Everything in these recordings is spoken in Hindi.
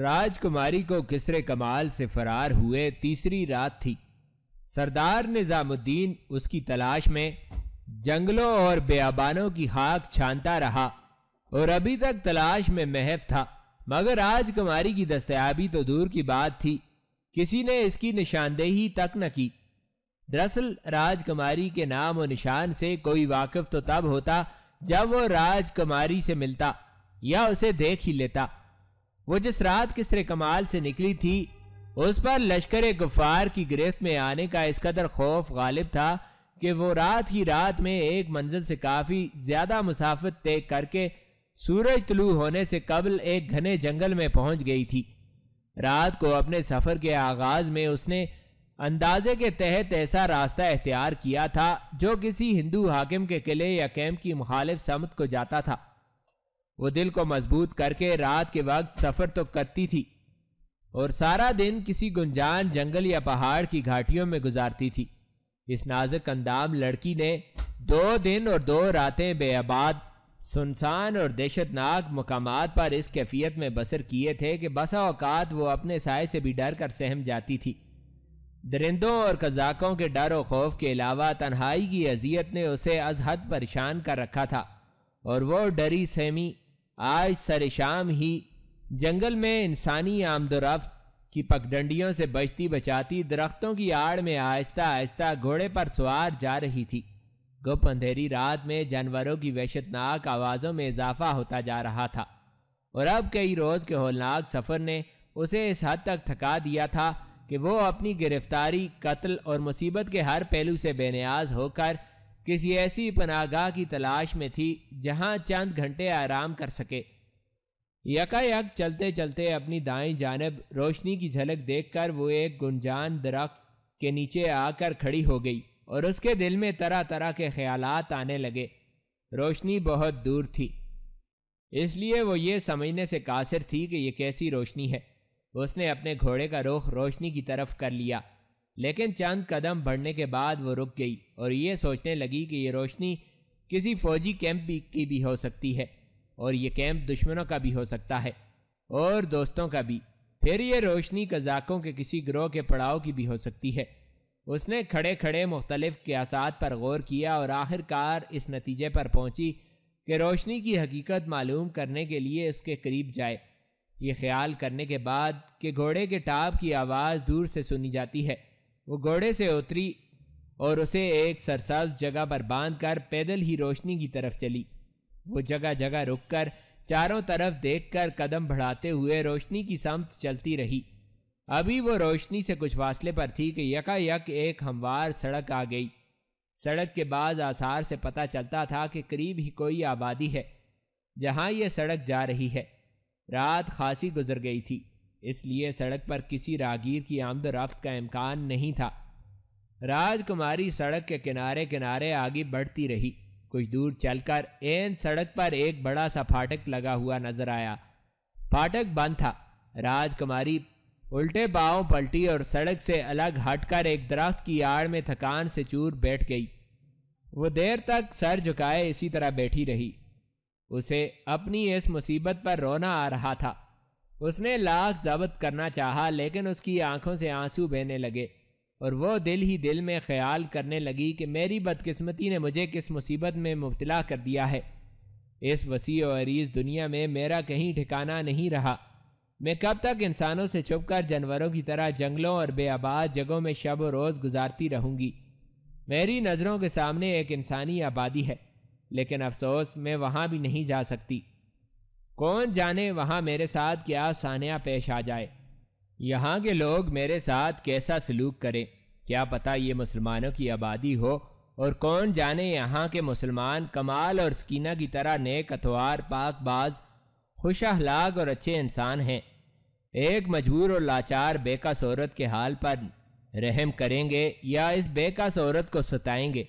राजकुमारी को किसरे कमाल से फरार हुए तीसरी रात थी सरदार निजामुद्दीन उसकी तलाश में जंगलों और बेआबानों की खाक छानता रहा और अभी तक तलाश में महफ था मगर राजकुमारी की दस्तयाबी तो दूर की बात थी किसी ने इसकी निशानदेही तक न की दरअसल राजकुमारी के नाम और निशान से कोई वाकिफ तो तब होता जब वो राजकुमारी से मिलता या उसे देख ही लेता वो जिस रात किसरे कमाल से निकली थी उस पर लश्कर गुफार की गिरफ्त में आने का इस कदर खौफ गालिब था कि वो रात ही रात में एक मंजिल से काफ़ी ज़्यादा मुसाफत तय करके सूरज तलू होने से कबल एक घने जंगल में पहुंच गई थी रात को अपने सफ़र के आगाज़ में उसने अंदाजे के तहत ऐसा रास्ता अख्तियार किया था जो किसी हिंदू हाकिम के किले या कैंप की मुखालिफ समत को जाता था वो दिल को मजबूत करके रात के वक्त सफ़र तो करती थी और सारा दिन किसी गुंजान जंगल या पहाड़ की घाटियों में गुजारती थी इस नाजुक अंदाम लड़की ने दो दिन और दो रातें बेआबाद सुनसान और दहशतनाक मकाम पर इस कैफियत में बसर किए थे कि बसा अवकात वो अपने साय से भी डर कर सहम जाती थी दरिंदों और कजाकों के डर और खौफ के अलावा तन्हाई की अजियत ने उसे अजहद परेशान कर रखा था और वो डरी सहमी आज सर शाम ही जंगल में इंसानी आमदोरफ्त की पगडंडियों से बचती बचाती दरख्तों की आड़ में आहिस्ता आहिस्ता घोड़े पर सवार जा रही थी गुप अंधेरी रात में जानवरों की वहशतनाक आवाज़ों में इजाफा होता जा रहा था और अब कई रोज़ के होलनाक सफ़र ने उसे इस हद तक थका दिया था कि वो अपनी गिरफ्तारी कत्ल और मुसीबत के हर पहलू से बेनियाज होकर किसी ऐसी पनागाह की तलाश में थी जहां चंद घंटे आराम कर सके यकायक चलते चलते अपनी दाएं जानब रोशनी की झलक देखकर वो एक गुंजान दरख्त के नीचे आकर खड़ी हो गई और उसके दिल में तरह तरह के ख्यालात आने लगे रोशनी बहुत दूर थी इसलिए वो ये समझने से कासिर थी कि ये कैसी रोशनी है उसने अपने घोड़े का रुख रोशनी की तरफ कर लिया लेकिन चंद कदम बढ़ने के बाद वो रुक गई और ये सोचने लगी कि ये रोशनी किसी फौजी कैंप भी की भी हो सकती है और ये कैंप दुश्मनों का भी हो सकता है और दोस्तों का भी फिर ये रोशनी कजाकों के किसी ग्रोह के पड़ाव की भी हो सकती है उसने खड़े खड़े मुख्तलिफ क्यासात पर गौर किया और आखिरकार इस नतीजे पर पहुंची कि रोशनी की हकीकत मालूम करने के लिए उसके करीब जाए ये ख्याल करने के बाद कि घोड़े के टाप की आवाज़ दूर से सुनी जाती है वो घोड़े से उतरी और उसे एक सरसाज जगह पर बांधकर पैदल ही रोशनी की तरफ चली वो जगह जगह रुककर चारों तरफ देखकर कदम बढ़ाते हुए रोशनी की समत चलती रही अभी वो रोशनी से कुछ फासले पर थी कि यकायक एक हमवार सड़क आ गई सड़क के बाद आसार से पता चलता था कि करीब ही कोई आबादी है जहाँ यह सड़क जा रही है रात खासी गुजर गई थी इसलिए सड़क पर किसी रागीर की रफ्त का इम्कान नहीं था राजकुमारी सड़क के किनारे किनारे आगे बढ़ती रही कुछ दूर चलकर एन सड़क पर एक बड़ा सा फाटक लगा हुआ नजर आया फाटक बंद था राजकुमारी उल्टे पाँव पलटी और सड़क से अलग हटकर एक दरख्त की आड़ में थकान से चूर बैठ गई वो देर तक सर झुकाए इसी तरह बैठी रही उसे अपनी इस मुसीबत पर रोना आ रहा था उसने लाख जबत करना चाहा लेकिन उसकी आंखों से आंसू बहने लगे और वो दिल ही दिल में ख्याल करने लगी कि मेरी बदकिस्मती ने मुझे किस मुसीबत में मुबतला कर दिया है इस वसी और अरीज दुनिया में मेरा कहीं ठिकाना नहीं रहा मैं कब तक इंसानों से छुपकर जानवरों की तरह जंगलों और बेआबाद जगहों में शब और रोज़ गुजारती रहूँगी मेरी नज़रों के सामने एक इंसानी आबादी है लेकिन अफसोस मैं वहाँ भी नहीं जा सकती कौन जाने वहाँ मेरे साथ क्या सानिया पेश आ जाए यहाँ के लोग मेरे साथ कैसा सलूक करें क्या पता ये मुसलमानों की आबादी हो और कौन जाने यहाँ के मुसलमान कमाल और स्कीना की तरह नेक अतवार पाकबाज खुश अहलाक और अच्छे इंसान हैं एक मजबूर और लाचार बेकस औरत के हाल पर रहम करेंगे या इस बेकस औरत को सताएंगे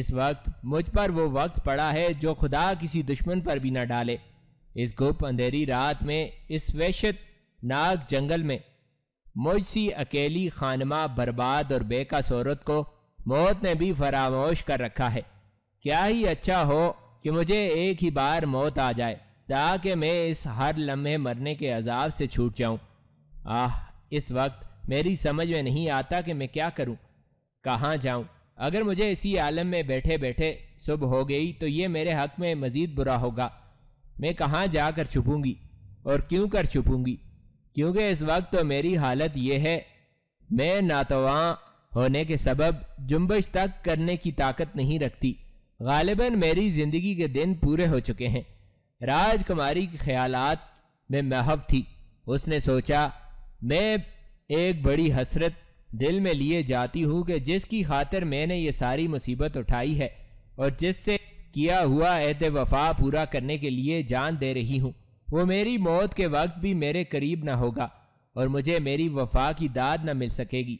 इस वक्त मुझ पर वो वक्त पड़ा है जो खुदा किसी दुश्मन पर भी ना डाले इस गुप अंधेरी रात में इस वहशत नाग जंगल में मुझसी अकेली खानमा बर्बाद और बेकासौरत को मौत ने भी फरामोश कर रखा है क्या ही अच्छा हो कि मुझे एक ही बार मौत आ जाए ताकि मैं इस हर लम्हे मरने के अजाब से छूट जाऊं। आह इस वक्त मेरी समझ में नहीं आता कि मैं क्या करूं, कहाँ जाऊं। अगर मुझे इसी आलम में बैठे बैठे सुबह हो गई तो ये मेरे हक में मज़ीद बुरा होगा मैं कहाँ जाकर छुपूंगी और क्यों कर छुपूंगी क्योंकि इस वक्त तो मेरी हालत यह है मैं नातवा होने के सबब जुम्बश तक करने की ताकत नहीं रखती गालिबा मेरी ज़िंदगी के दिन पूरे हो चुके हैं राजकुमारी के ख्यालात में महव थी उसने सोचा मैं एक बड़ी हसरत दिल में लिए जाती हूँ कि जिसकी खातिर मैंने ये सारी मुसीबत उठाई है और जिससे किया हुआ अहद वफा पूरा करने के लिए जान दे रही हूँ वो मेरी मौत के वक्त भी मेरे करीब ना होगा और मुझे मेरी वफा की दाद ना मिल सकेगी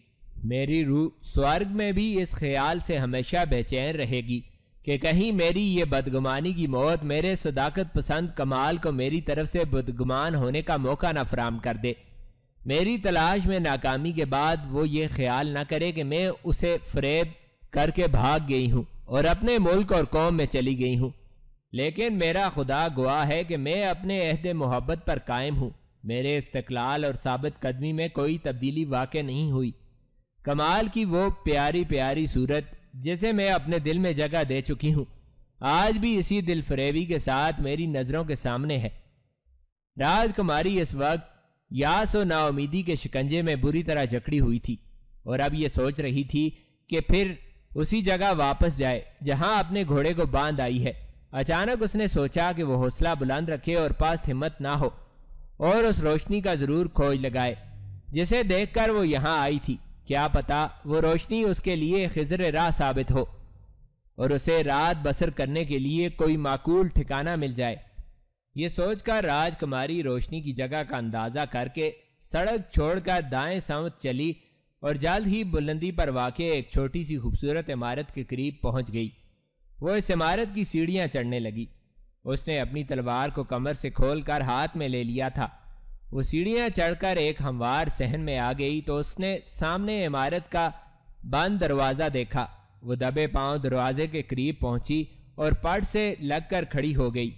मेरी रूह स्वर्ग में भी इस ख्याल से हमेशा बेचैन रहेगी कि कहीं मेरी ये बदगुमानी की मौत मेरे सदाकत पसंद कमाल को मेरी तरफ से बदगुमान होने का मौका ना फराम कर दे मेरी तलाश में नाकामी के बाद वो ये ख्याल ना करे कि मैं उसे फ्रेब करके भाग गई हूँ और अपने मुल्क और कौम में चली गई हूँ लेकिन मेरा खुदा गुआ है कि मैं अपने अहद मोहब्बत पर कायम हूँ मेरे इस्तलाल और साबित कदमी में कोई तब्दीली वाक़ नहीं हुई कमाल की वो प्यारी प्यारी सूरत जिसे मैं अपने दिल में जगह दे चुकी हूँ आज भी इसी दिल फरेबी के साथ मेरी नज़रों के सामने है राजकुमारी इस वक्त यास और नाउमीदी के शिकंजे में बुरी तरह जकड़ी हुई थी और अब ये सोच रही थी कि फिर उसी जगह वापस जाए जहां अपने घोड़े को बांध आई है अचानक उसने सोचा कि वो हौसला बुलंद रखे और पास हिम्मत ना हो और उस रोशनी का ज़रूर खोज लगाए जिसे देखकर वो यहाँ आई थी क्या पता वो रोशनी उसके लिए खजर राह साबित हो और उसे रात बसर करने के लिए कोई माकूल ठिकाना मिल जाए ये सोचकर राजकुमारी रोशनी की जगह का अंदाज़ा करके सड़क छोड़कर दाएं सांत चली और जल्द ही बुलंदी पर वाक़ एक छोटी सी खूबसूरत इमारत के करीब पहुंच गई वो इस इमारत की सीढ़ियां चढ़ने लगी उसने अपनी तलवार को कमर से खोलकर हाथ में ले लिया था वो सीढ़ियां चढ़कर एक हमवार सहन में आ गई तो उसने सामने इमारत का बंद दरवाज़ा देखा वो दबे पांव दरवाजे के करीब पहुंची और पट से लगकर खड़ी हो गई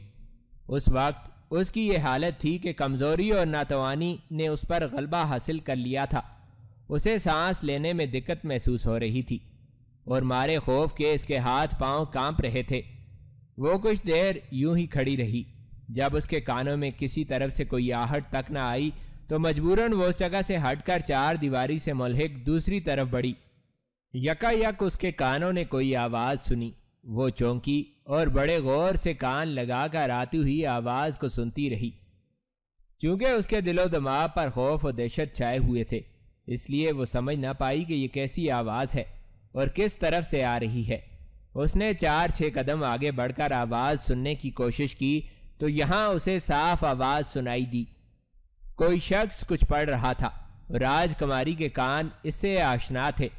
उस वक्त उसकी ये हालत थी कि कमज़ोरी और नातवानी ने उस पर गलबा हासिल कर लिया था उसे सांस लेने में दिक्कत महसूस हो रही थी और मारे खौफ के इसके हाथ पांव कांप रहे थे वो कुछ देर यूं ही खड़ी रही जब उसके कानों में किसी तरफ से कोई आहट तक न आई तो मजबूरन वो उस जगह से हटकर चार दीवारी से मुलहिक दूसरी तरफ बढ़ी यकायक उसके कानों ने कोई आवाज़ सुनी वो चौंकी और बड़े गौर से कान लगाकर आती हुई आवाज़ को सुनती रही चूंकि उसके दिलो दिमाग पर खौफ और दहशत छाए हुए थे इसलिए वो समझ ना पाई कि ये कैसी आवाज़ है और किस तरफ से आ रही है उसने चार छः कदम आगे बढ़कर आवाज़ सुनने की कोशिश की तो यहाँ उसे साफ आवाज़ सुनाई दी कोई शख्स कुछ पढ़ रहा था राजकुमारी के कान इससे आशना थे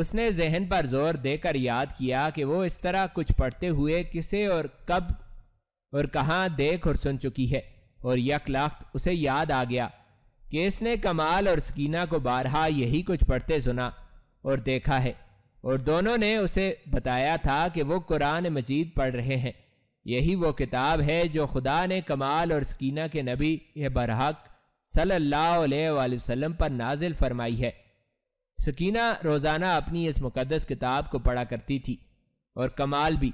उसने जहन पर जोर देकर याद किया कि वो इस तरह कुछ पढ़ते हुए किसे और कब और कहाँ देख और सुन चुकी है और यकलाख्त उसे याद आ गया कि इसने कमाल और सकीना को बारहा यही कुछ पढ़ते सुना और देखा है और दोनों ने उसे बताया था कि वो कुरान मजीद पढ़ रहे हैं यही वो किताब है जो खुदा ने कमाल और सकीना के नबी बरहक सल्लल्लाहु अलैहि वसल्लम पर नाजिल फरमाई है सकीना रोज़ाना अपनी इस मुकदस किताब को पढ़ा करती थी और कमाल भी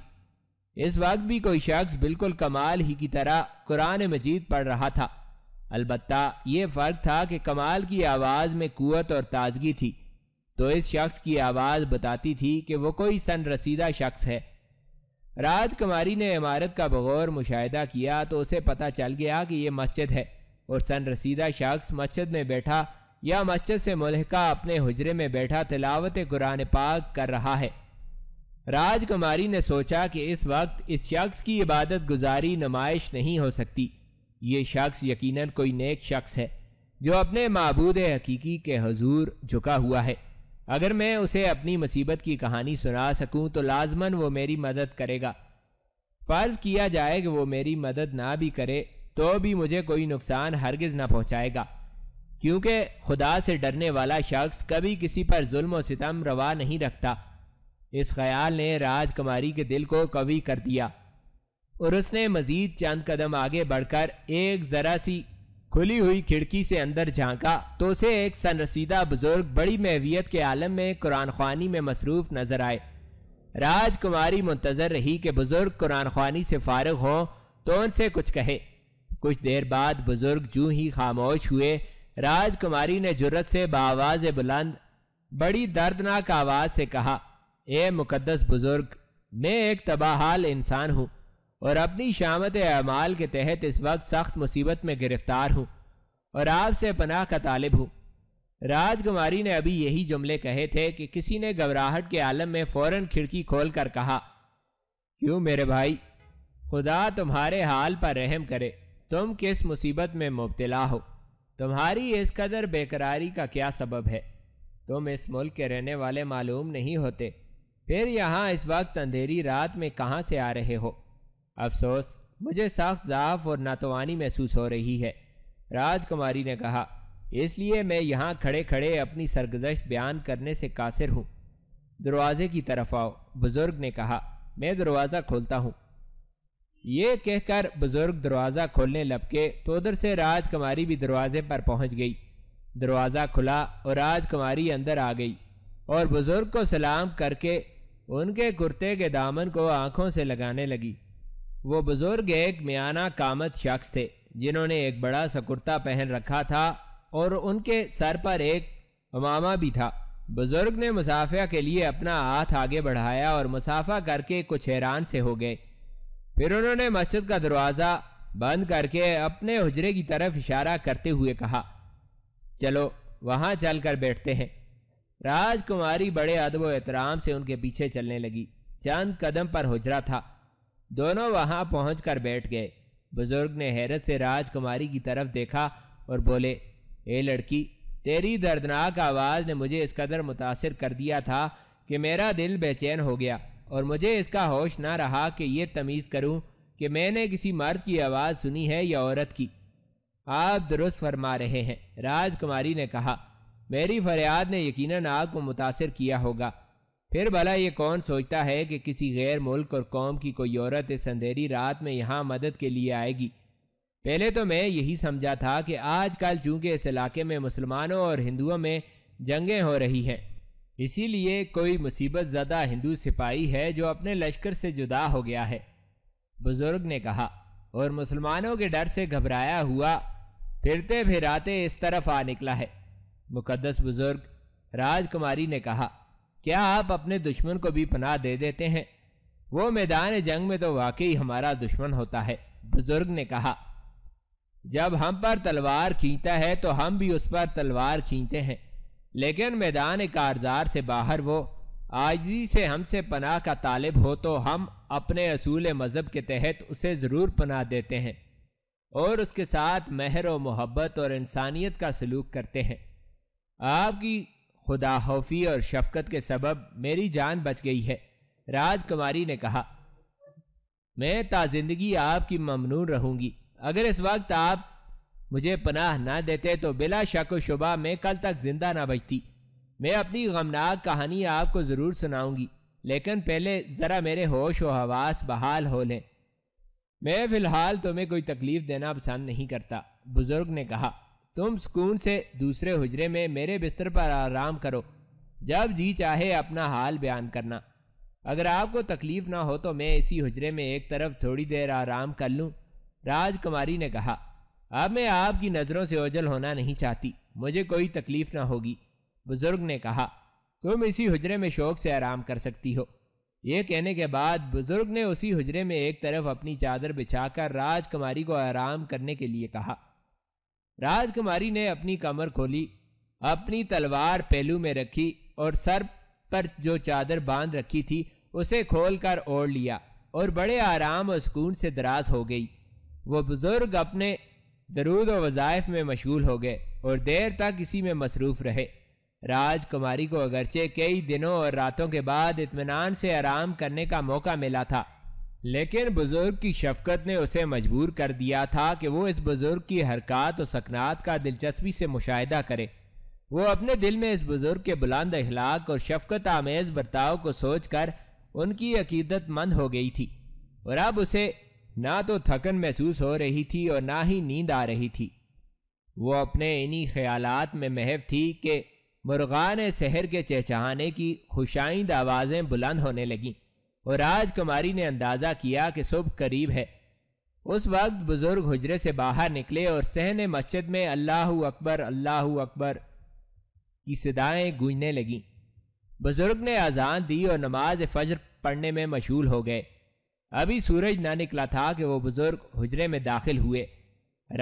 इस वक्त भी कोई शख्स बिल्कुल कमाल ही की तरह कुरान मजीद पढ़ रहा था अलबत् ये फ़र्क था कि कमाल की आवाज़ में कुत और ताजगी थी तो इस शख्स की आवाज़ बताती थी कि वह कोई सन रसीदा शख्स है राजकुमारी ने इमारत का बगौर मुशाह किया तो उसे पता चल गया कि यह मस्जिद है और सन रसीदा शख्स मस्जिद में बैठा या मस्जिद से मुलहका अपने हजरे में बैठा तिलावत कुरान पाक कर रहा है राजकुमारी ने सोचा कि इस वक्त इस शख्स की इबादत गुजारी नुमाइश नहीं हो सकती ये शख्स यकीनन कोई नेक शख्स है जो अपने मबूद हकीकी के हजूर झुका हुआ है अगर मैं उसे अपनी मुसीबत की कहानी सुना सकूं तो लाजमन वो मेरी मदद करेगा फ़र्ज़ किया जाए कि वो मेरी मदद ना भी करे तो भी मुझे कोई नुकसान हरगज ना पहुँचाएगा क्योंकि खुदा से डरने वाला शख्स कभी किसी पर जुल्म सितम रवा नहीं रखता इस ख्याल ने राजकुमारी के दिल को कवी कर दिया और उसने मजीद चंद कदम आगे बढ़कर एक जरा सी खुली हुई खिड़की से अंदर झांका तो उसे एक सनरसीदा बुजुर्ग बड़ी महवियत के आलम में कुरान खानी में मसरूफ नजर आए राजकुमारी मुंतजर रही कि बुजुर्ग कुरान खानी से फारग हों तो उनसे कुछ कहे कुछ देर बाद बुजुर्ग जू ही खामोश हुए राजकुमारी ने जुरत से बावाज बुलंद बड़ी दर्दनाक आवाज से कहा ए मुकदस बुजुर्ग मैं एक तबाहाल इंसान हूँ और अपनी शामत अमाल के तहत इस वक्त सख्त मुसीबत में गिरफ्तार हूँ और आपसे पनाह का तालिब हूँ राजकुमारी ने अभी यही जुमले कहे थे कि किसी ने घबराहट के आलम में फौरन खिड़की खोल कर कहा क्यों मेरे भाई खुदा तुम्हारे हाल पर रहम करे तुम किस मुसीबत में मुबतला हो तुम्हारी इस कदर बेकरारी का क्या सबब है तुम इस मुल्क के रहने वाले मालूम नहीं होते फिर यहाँ इस वक्त अंधेरी रात में कहाँ से आ रहे हो अफसोस मुझे सख्त ज़ाफ और नातवानी महसूस हो रही है राजकुमारी ने कहा इसलिए मैं यहाँ खड़े खड़े अपनी सरगजश्त बयान करने से कासिर हूँ दरवाजे की तरफ आओ बुज़ुर्ग ने कहा मैं दरवाज़ा खोलता हूँ ये कहकर बुज़ुर्ग दरवाज़ा खोलने लपके तो उधर से राजकुमारी भी दरवाजे पर पहुँच गई दरवाज़ा खुला और राजकुमारी अंदर आ गई और बुज़ुर्ग को सलाम करके उनके कुर्ते के दामन को आंखों से लगाने लगी वो बुजुर्ग एक मियाना कामत शख्स थे जिन्होंने एक बड़ा सा कुर्ता पहन रखा था और उनके सर पर एक अमामा भी था बुजुर्ग ने मुसाफिया के लिए अपना हाथ आगे बढ़ाया और मुसाफा करके कुछ हैरान से हो गए फिर उन्होंने मस्जिद का दरवाज़ा बंद करके अपने हजरे की तरफ इशारा करते हुए कहा चलो वहाँ चल कर बैठते हैं राजकुमारी बड़े अदब एहतराम से उनके पीछे चलने लगी चंद कदम पर हजरा था दोनों वहां पहुंचकर बैठ गए बुजुर्ग ने हैरत से राजकुमारी की तरफ देखा और बोले ए लड़की तेरी दर्दनाक आवाज़ ने मुझे इस कदर मुतासर कर दिया था कि मेरा दिल बेचैन हो गया और मुझे इसका होश ना रहा कि यह तमीज़ करूं कि मैंने किसी मर्द की आवाज़ सुनी है या औरत की आप दुरुस्त फरमा रहे हैं राजकुमारी ने कहा मेरी फरियाद ने यकीनन आपको मुतासर किया होगा फिर भला ये कौन सोचता है कि किसी गैर मुल्क और कौम की कोई औरत इस अंधेरी रात में यहाँ मदद के लिए आएगी पहले तो मैं यही समझा था कि आजकल चूंकि इस इलाके में मुसलमानों और हिंदुओं में जंगें हो रही हैं इसीलिए कोई मुसीबत ज़्यादा हिंदू सिपाही है जो अपने लश्कर से जुदा हो गया है बुज़ुर्ग ने कहा और मुसलमानों के डर से घबराया हुआ फिरते फिराते इस तरफ आ निकला है मुकदस बुज़ुर्ग राजकुमारी ने कहा क्या आप अपने दुश्मन को भी पनाह दे देते हैं वो मैदान जंग में तो वाकई हमारा दुश्मन होता है बुजुर्ग ने कहा जब हम पर तलवार खींचता है तो हम भी उस पर तलवार खींचते हैं लेकिन मैदान कारजार से बाहर वो आजी से हमसे पनाह का तालिब हो तो हम अपने असूल मज़हब के तहत उसे ज़रूर पनाह देते हैं और उसके साथ महर व मोहब्बत और इंसानियत का सलूक करते हैं आपकी खुदा हौफी और शफकत के सबब मेरी जान बच गई है राजकुमारी ने कहा मैं ताजिंदगी आपकी ममनून रहूंगी अगर इस वक्त आप मुझे पनाह ना देते तो बिला शक व शुबा मैं कल तक जिंदा ना बचती मैं अपनी गमनाक कहानी आपको ज़रूर सुनाऊंगी लेकिन पहले ज़रा मेरे होश व हवास बहाल हो लें मैं फ़िलहाल तुम्हें कोई तकलीफ़ देना पसंद नहीं करता बुज़ुर्ग ने कहा तुम सुकून से दूसरे हुजरे में मेरे बिस्तर पर आराम करो जब जी चाहे अपना हाल बयान करना अगर आपको तकलीफ ना हो तो मैं इसी हुजरे में एक तरफ थोड़ी देर आराम कर लूँ राजकुमारी ने कहा अब मैं आपकी नज़रों से ओझल होना नहीं चाहती मुझे कोई तकलीफ ना होगी बुज़ुर्ग ने कहा तुम इसी हुजरे में शौक से आराम कर सकती हो ये कहने के बाद बुज़ुर्ग ने उसी हुजरे में एक तरफ अपनी चादर बिछाकर राजकुमारी को आराम करने के लिए कहा राजकुमारी ने अपनी कमर खोली अपनी तलवार पहलू में रखी और सर पर जो चादर बांध रखी थी उसे खोलकर ओढ़ लिया और बड़े आराम और सुकून से दराज हो गई वो बुज़ुर्ग अपने दरूद और वजायफ में मशगूल हो गए और देर तक इसी में मसरूफ़ रहे राजकुमारी को अगरचे कई दिनों और रातों के बाद इतमान से आराम करने का मौका मिला था लेकिन बुजुर्ग की शफकत ने उसे मजबूर कर दिया था कि वो इस बुजुर्ग की हरकत और सकनात का दिलचस्पी से मुशाह करे वो अपने दिल में इस बुजुर्ग के बुलंद अखलाक और शफकत आमेज बर्ताव को सोच कर उनकी अकीदत मंद हो गई थी और अब उसे ना तो थकन महसूस हो रही थी और ना ही नींद आ रही थी वो अपने इन्हीं ख्यालात में महव थी कि मुर्गान शहर के चहचहाने की खुशाइंद आवाज़ें बुलंद होने लगें और राजकुमारी ने अंदाजा किया कि सुबह करीब है उस वक्त बुजुर्ग हजरे से बाहर निकले और सहन मस्जिद में अल्लाह अकबर अल्लाह अकबर की सदाएं गूंजने लगीं बुजुर्ग ने अजान दी और नमाज फज्र पढ़ने में मशहूल हो गए अभी सूरज ना निकला था कि वो बुजुर्ग हजरे में दाखिल हुए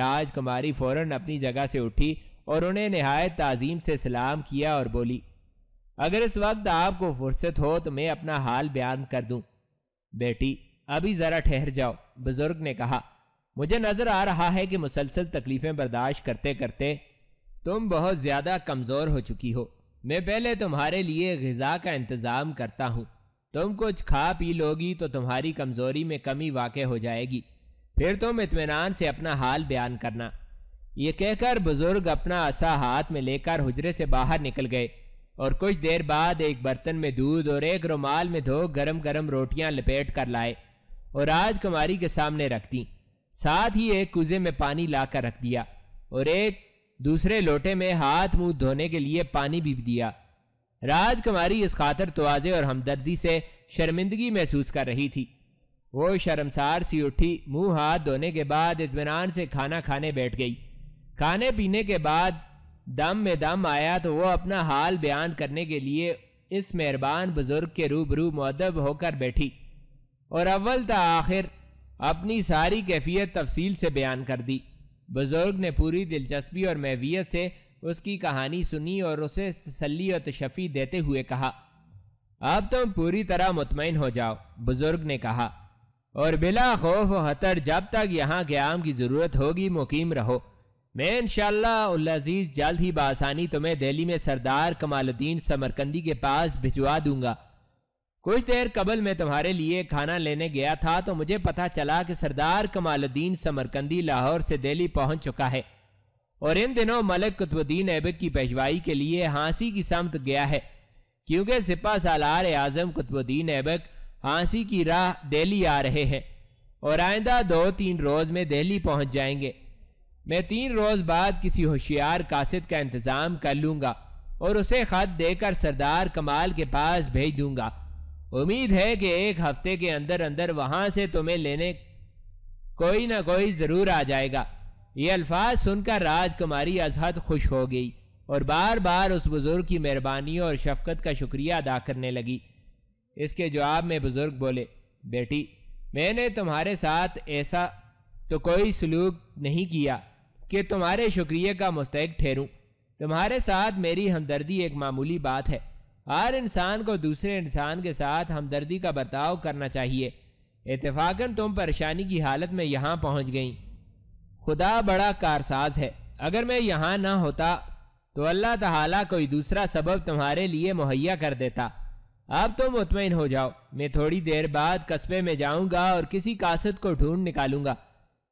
राजकुमारी फौरन अपनी जगह से उठी और उन्हें नहायत तज़ीम से सलाम किया और बोली अगर इस वक्त आपको फुर्सत हो तो मैं अपना हाल बयान कर दूं बेटी अभी ज़रा ठहर जाओ बुज़ुर्ग ने कहा मुझे नज़र आ रहा है कि मुसलसल तकलीफ़ें बर्दाश्त करते करते तुम बहुत ज़्यादा कमज़ोर हो चुकी हो मैं पहले तुम्हारे लिए गज़ा का इंतज़ाम करता हूँ तुम कुछ खा पी लोगी तो तुम्हारी कमज़ोरी में कमी वाक़ हो जाएगी फिर तुम इतमान से अपना हाल बयान करना ये कहकर बुज़ुर्ग अपना असा हाथ में लेकर हुजरे से बाहर निकल गए और कुछ देर बाद एक बर्तन में दूध और एक रुमाल में धो गरम गरम रोटियां लपेट कर लाए और राजकुमारी के सामने रख दी साथ ही एक कुजे में पानी ला कर रख दिया और एक दूसरे लोटे में हाथ मुंह धोने के लिए पानी भी दिया राजकुमारी इस खातर तोज़े और हमदर्दी से शर्मिंदगी महसूस कर रही थी वो शर्मसार सी उठी मुंह हाथ धोने के बाद इतमान से खाना खाने बैठ गई खाने पीने के बाद दम में दम आया तो वह अपना हाल बयान करने के लिए इस मेहरबान बुजुर्ग के रूबरू मदब होकर बैठी और अव्वल त आखिर अपनी सारी कैफियत तफसील से बयान कर दी बुज़ुर्ग ने पूरी दिलचस्पी और मैवियत से उसकी कहानी सुनी और उसे तसली और तशफ़ी देते हुए कहा अब तुम पूरी तरह मुतमिन हो जाओ बुज़ुर्ग ने कहा और बिला खौफ हतर जब तक यहाँ के आम की ज़रूरत होगी मुकीम रहो मैं इनशालाजीज जल्द ही बासानी तुम्हें दिल्ली में सरदार कमालुद्दीन समरकंदी के पास भिजवा दूंगा कुछ देर कबल मैं तुम्हारे लिए खाना लेने गया था तो मुझे पता चला कि सरदार कमालुद्दीन समरकंदी लाहौर से दिल्ली पहुंच चुका है और इन दिनों मलिक कुतुबुद्दीन ऐबक की पेशवाई के लिए हांसी की समत गया है क्योंकि सिपा सालार आजम कुतुबुद्दीन ऐबक हांसी की राह दिल्ली आ रहे हैं और आइंदा दो तीन रोज में दिल्ली पहुंच जाएंगे मैं तीन रोज बाद किसी होशियार कासिद का इंतजाम कर लूंगा और उसे खत देकर सरदार कमाल के पास भेज दूंगा उम्मीद है कि एक हफ्ते के अंदर अंदर वहां से तुम्हें लेने कोई ना कोई जरूर आ जाएगा ये अल्फाज सुनकर राजकुमारी अजहद खुश हो गई और बार बार उस बुजुर्ग की मेहरबानी और शफकत का शुक्रिया अदा करने लगी इसके जवाब में बुजुर्ग बोले बेटी मैंने तुम्हारे साथ ऐसा तो कोई सलूक नहीं किया कि तुम्हारे शुक्रिया का मुस्तक ठहरूँ तुम्हारे साथ मेरी हमदर्दी एक मामूली बात है हर इंसान को दूसरे इंसान के साथ हमदर्दी का बर्ताव करना चाहिए इतफाक़न तुम परेशानी की हालत में यहाँ पहुँच गई खुदा बड़ा कारसाज है अगर मैं यहाँ ना होता तो अल्लाह ताला कोई दूसरा सबब तुम्हारे लिए मुहैया कर देता अब तुम मुतमिन हो जाओ मैं थोड़ी देर बाद कस्बे में जाऊँगा और किसी कासद को ढूंढ निकालूंगा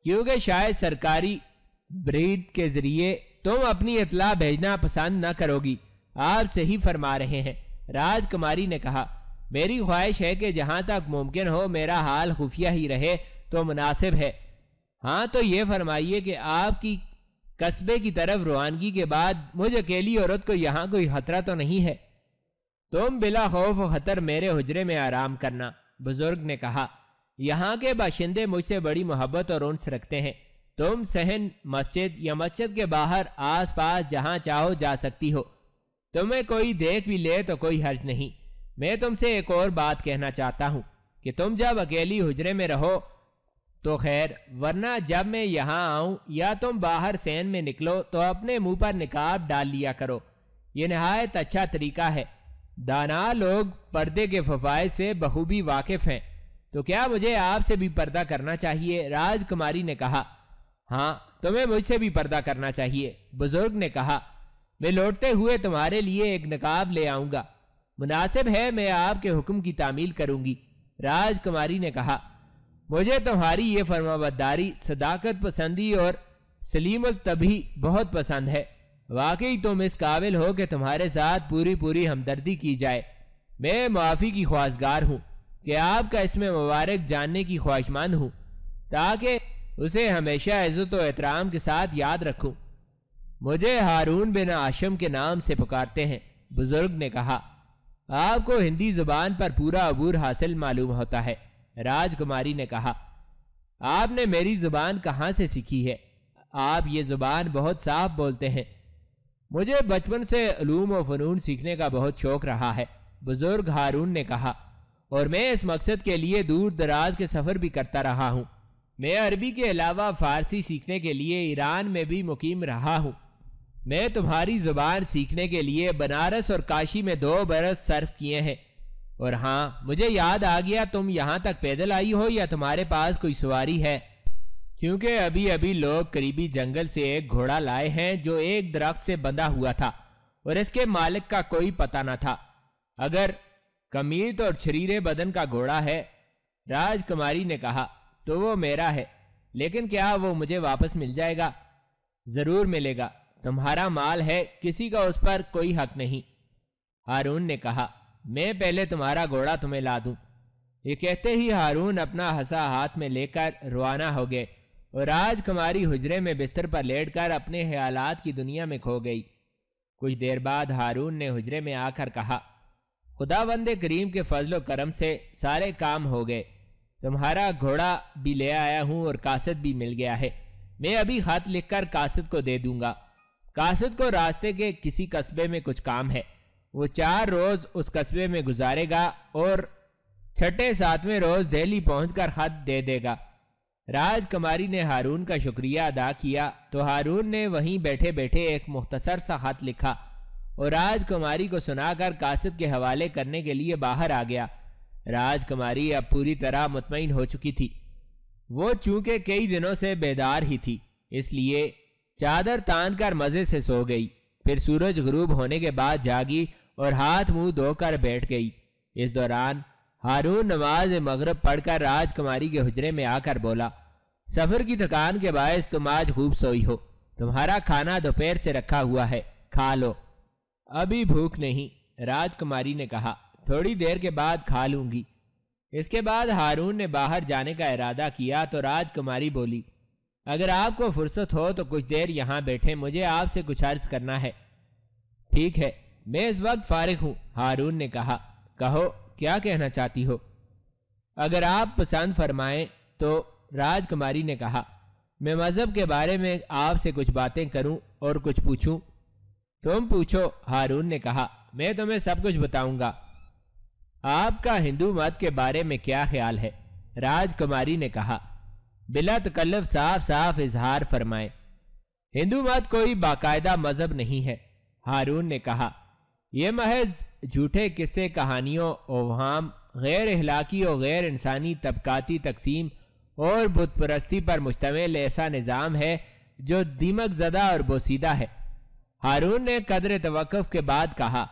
क्योंकि शायद सरकारी ब्रीड के जरिए तुम अपनी इतला भेजना पसंद न करोगी आप सही फरमा रहे हैं राजकुमारी ने कहा मेरी ख्वाहिश है कि जहां तक मुमकिन हो मेरा हाल खुफिया ही रहे तो मुनासिब है हाँ तो ये फरमाइए कि आपकी कस्बे की तरफ रवानगी के बाद मुझ अकेली औरत को यहाँ कोई खतरा तो नहीं है तुम बिला खौफ खतर मेरे हजरे में आराम करना बुजुर्ग ने कहा यहाँ के बाशिंदे मुझसे बड़ी मोहब्बत और उनस रखते हैं तुम सहन मस्जिद या मस्जिद के बाहर आस पास जहाँ चाहो जा सकती हो तुम्हें कोई देख भी ले तो कोई हर्ज नहीं मैं तुमसे एक और बात कहना चाहता हूँ कि तुम जब अकेली हुजरे में रहो तो खैर वरना जब मैं यहाँ आऊँ या तुम बाहर सहन में निकलो तो अपने मुंह पर निकाब डाल लिया करो ये नहायत अच्छा तरीका है दाना लोग पर्दे के फवायद से बखूबी वाकिफ़ हैं तो क्या मुझे आपसे भी पर्दा करना चाहिए राजकुमारी ने कहा हाँ तुम्हें मुझसे भी पर्दा करना चाहिए बुजुर्ग ने कहा मैं लौटते हुए तुम्हारे लिए एक नकाब ले आऊंगा मुनासिब है मैं आपके हुक्म की तामील करूंगी राजकुमारी ने कहा मुझे तुम्हारी ये फर्माबरदारी सदाकत पसंदी और सलीम तभी बहुत पसंद है वाकई तुम इस काबिल हो कि तुम्हारे साथ पूरी पूरी हमदर्दी की जाए मैं माफ़ी की ख्वासगार हूँ कि आपका इसमें मुबारक जानने की ख्वाहिशमंद हूँ ताकि उसे हमेशा इज्जत एहतराम के साथ याद रखूं मुझे हारून बिन आशम के नाम से पुकारते हैं बुजुर्ग ने कहा आपको हिंदी जुबान पर पूरा अबूर हासिल मालूम होता है राजकुमारी ने कहा आपने मेरी जुबान कहाँ से सीखी है आप ये जुबान बहुत साफ बोलते हैं मुझे बचपन से अलूम और फ़नून सीखने का बहुत शौक रहा है बुज़ुर्ग हारून ने कहा और मैं इस मकसद के लिए दूर दराज के सफ़र भी करता रहा हूँ मैं अरबी के अलावा फ़ारसी सीखने के लिए ईरान में भी मुकीम रहा हूँ मैं तुम्हारी ज़ुबान सीखने के लिए बनारस और काशी में दो बरस सर्फ किए हैं और हाँ मुझे याद आ गया तुम यहाँ तक पैदल आई हो या तुम्हारे पास कोई सवारी है क्योंकि अभी अभी लोग करीबी जंगल से एक घोड़ा लाए हैं जो एक दरख्त से बंधा हुआ था और इसके मालिक का कोई पता न था अगर कमीत और शरीर बदन का घोड़ा है राजकुमारी ने कहा तो वो मेरा है लेकिन क्या वो मुझे वापस मिल जाएगा ज़रूर मिलेगा तुम्हारा माल है किसी का उस पर कोई हक नहीं हारून ने कहा मैं पहले तुम्हारा घोड़ा तुम्हें ला दूं। ये कहते ही हारून अपना हंसा हाथ में लेकर रवाना हो गए और राजकुमारी हुजरे में बिस्तर पर लेट कर अपने ख्यालात की दुनिया में खो गई कुछ देर बाद हारून ने हुजरे में आकर कहा खुदा वंदे करीम के फजलो करम से सारे काम हो गए तुम्हारा घोड़ा भी ले आया हूँ और कासद भी मिल गया है मैं अभी खत लिखकर कासिद को दे दूंगा कासद को रास्ते के किसी कस्बे में कुछ काम है वो चार रोज उस कस्बे में गुजारेगा और छठे सातवें रोज दिल्ली पहुंचकर खत दे देगा राजकुमारी ने हारून का शुक्रिया अदा किया तो हारून ने वहीं बैठे बैठे एक मुख्तसर सा खत लिखा और राजकुमारी को सुनाकर कासिद के हवाले करने के लिए बाहर आ गया राजकुमारी अब पूरी तरह मुतमिन हो चुकी थी वो चूंकि कई दिनों से बेदार ही थी इसलिए चादर तान कर मजे से सो गई फिर सूरज गरूब होने के बाद जागी और हाथ मुंह धोकर बैठ गई इस दौरान हारून नमाज मगरब पढ़कर राजकुमारी के हजरे में आकर बोला सफर की थकान के बायस तुम आज खूब सोई हो तुम्हारा खाना दोपहर से रखा हुआ है खा लो अभी भूख नहीं राजकुमारी ने कहा थोड़ी देर के बाद खा लूंगी इसके बाद हारून ने बाहर जाने का इरादा किया तो राजकुमारी बोली अगर आपको फुर्सत हो तो कुछ देर यहाँ बैठे मुझे आपसे कुछ अर्ज करना है ठीक है मैं इस वक्त फारिग हूँ हारून ने कहा कहो क्या कहना चाहती हो अगर आप पसंद फरमाएं तो राजकुमारी ने कहा मैं मज़हब के बारे में आपसे कुछ बातें करूं और कुछ पूछूं तुम पूछो हारून ने कहा मैं तुम्हें सब कुछ बताऊंगा आपका हिंदू मत के बारे में क्या ख्याल है राजकुमारी ने कहा बिला तकल्लफ साफ साफ इजहार फरमाए हिंदू मत कोई बाकायदा मजहब नहीं है हारून ने कहा यह महज झूठे किस्से कहानियों ओवाम गैर अहलाकी और गैर इंसानी तबकाती तकसीम और बुतपरस्ती पर मुश्तमिल ऐसा निज़ाम है जो दीमक जदा और बोसीदा है हारून ने कदर तवक़ के बाद कहा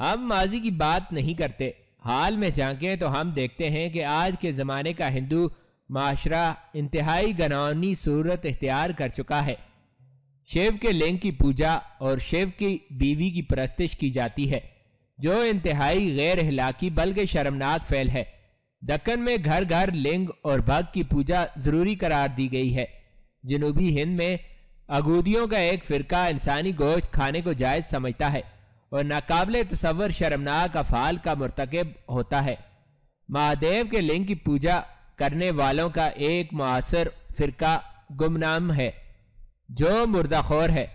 हम माजी की बात नहीं करते हाल में झांकें तो हम देखते हैं कि आज के ज़माने का हिंदू माशरा इंतहाई गनौनी सूरत इख्तियार कर चुका है शिव के लिंग की पूजा और शिव की बीवी की परस्तिश की जाती है जो इंतहाई गैर हलाकी बल्कि शर्मनाक फैल है दक्कन में घर घर लिंग और भग की पूजा ज़रूरी करार दी गई है जनूबी हिंद में अगूदियों का एक फ़िरका इंसानी गोश्त खाने को जायज़ समझता है और नाकाबले तस्वर शर्मनाक अफाल का मरतकब होता है महादेव के लिंग की पूजा करने वालों का एक मुसर फ़िरका गुमनाम है जो मुर्दाखोर है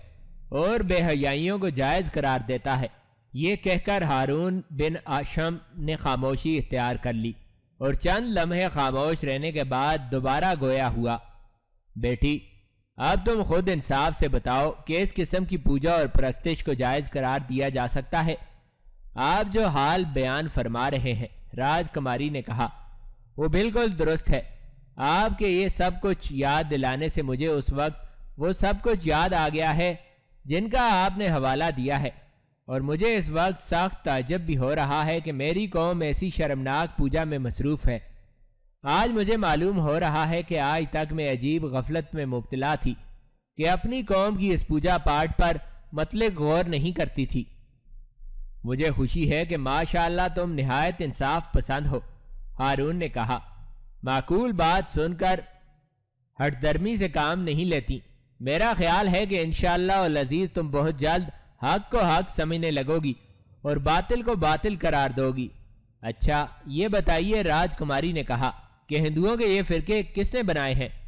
और बेहयाइयों को जायज़ करार देता है ये कहकर हारून बिन आशम ने खामोशी इख्तियार कर ली और चंद लम्हे खामोश रहने के बाद दोबारा गोया हुआ बेटी अब तुम खुद इंसाफ से बताओ कि इस किस्म की पूजा और प्रस्तिश को जायज करार दिया जा सकता है आप जो हाल बयान फरमा रहे हैं राजकुमारी ने कहा वो बिल्कुल दुरुस्त है आपके ये सब कुछ याद दिलाने से मुझे उस वक्त वो सब कुछ याद आ गया है जिनका आपने हवाला दिया है और मुझे इस वक्त सख्त ताजब भी हो रहा है कि मेरी कौम ऐसी शर्मनाक पूजा में मसरूफ़ है आज मुझे मालूम हो रहा है कि आज तक मैं अजीब गफलत में मुबतला थी कि अपनी कौम की इस पूजा पाठ पर मतलब गौर नहीं करती थी मुझे खुशी है कि माशाल्लाह तुम नहायत इंसाफ पसंद हो हारून ने कहा माकूल बात सुनकर हटदर्मी से काम नहीं लेती मेरा ख्याल है कि इन लजीज तुम बहुत जल्द हक को हक समझने लगोगी और बातिल को बातिल करार दोगी अच्छा ये बताइए राजकुमारी ने कहा कि हिंदुओं के ये फिरके किसने बनाए हैं